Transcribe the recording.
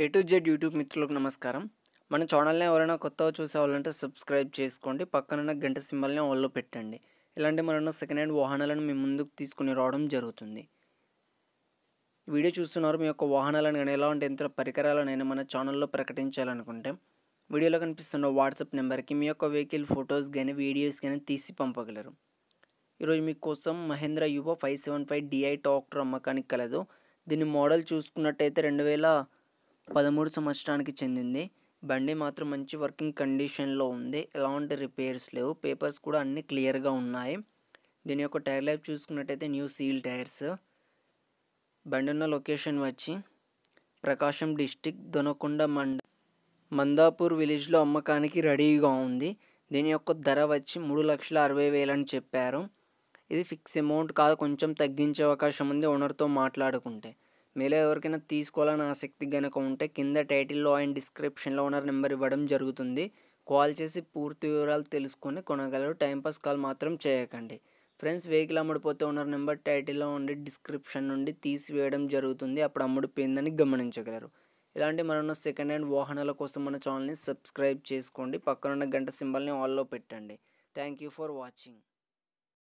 A to Z YouTube మిత్రులకు నమస్కారం మన ఛానల్ని ఎవరైనా కొత్తగా చూసేవాళ్ళంటే సబ్స్క్రైబ్ చేసుకోండి పక్కనున్న గంట సింబల్ని వాళ్ళు పెట్టండి ఇలాంటి మరెన్నో సెకండ్ హ్యాండ్ వాహనాలను మీ ముందుకు తీసుకుని రావడం జరుగుతుంది వీడియో చూస్తున్నారు మీ యొక్క వాహనాలను కానీ ఎలాంటి యంత్ర పరికరాలనైనా మన ఛానల్లో ప్రకటించాలనుకుంటే వీడియోలో కనిపిస్తున్న వాట్సాప్ నెంబర్కి మీ యొక్క వెహికల్ ఫొటోస్ కానీ వీడియోస్ కానీ తీసి పంపగలరు ఈరోజు మీకోసం Mahindra Yuvo five seven five DI tractor అమ్మకానికి కలదు దీన్ని మోడల్ చూసుకున్నట్టయితే రెండు వేల పదమూడు సంవత్సరానికి చెందింది బండి మాత్రం మంచి వర్కింగ్ కండిషన్లో ఉంది ఎలాంటి రిపేర్స్ లేవు పేపర్స్ కూడా అన్నీ క్లియర్గా ఉన్నాయి దీని యొక్క టైర్ లైఫ్ చూసుకున్నట్టయితే న్యూ సీల్ టైర్స్ బండి ఉన్న లొకేషన్ వచ్చి ప్రకాశం డిస్టిక్ దొనకొండ మండ మందాపూర్ విలేజ్లో అమ్మకానికి రెడీగా ఉంది దీని యొక్క ధర వచ్చి మూడు లక్షల అరవై వేలు అని చెప్పారు ఇది ఫిక్స్ అమౌంట్ కాదు కొంచెం తగ్గించే అవకాశం ఉంది ఓనర్తో మాట్లాడుకుంటే మీలో ఎవరికైనా తీసుకోవాలని ఆసక్తి కనుక ఉంటే కింద టైటిల్లో అండ్ డిస్క్రిప్షన్లో ఉన్న నెంబర్ ఇవ్వడం జరుగుతుంది కాల్ చేసి పూర్తి వివరాలు తెలుసుకొని కొనగలరు టైంపాస్ కాల్ మాత్రం చేయకండి ఫ్రెండ్స్ వెహికల్ అమ్ముడిపోతే ఓనర్ నెంబర్ టైటిల్లో ఉండి డిస్క్రిప్షన్ నుండి తీసివేయడం జరుగుతుంది అప్పుడు అమ్ముడిపోయిందని గమనించగలరు ఇలాంటి మనం సెకండ్ హ్యాండ్ వాహనాల కోసం మన ఛానల్ని సబ్స్క్రైబ్ చేసుకోండి పక్కనున్న గంట సింబల్ని ఆల్లో పెట్టండి థ్యాంక్ యూ ఫర్ వాచింగ్